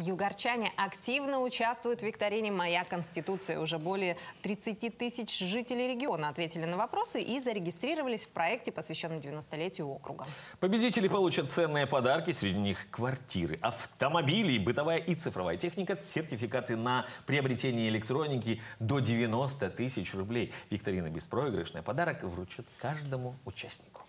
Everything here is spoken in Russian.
югорчане активно участвуют в викторине «Моя Конституция». Уже более 30 тысяч жителей региона ответили на вопросы и зарегистрировались в проекте, посвященном 90-летию округа. Победители получат ценные подарки, среди них квартиры, автомобили, бытовая и цифровая техника, сертификаты на приобретение электроники до 90 тысяч рублей. Викторина беспроигрышная. Подарок вручат каждому участнику.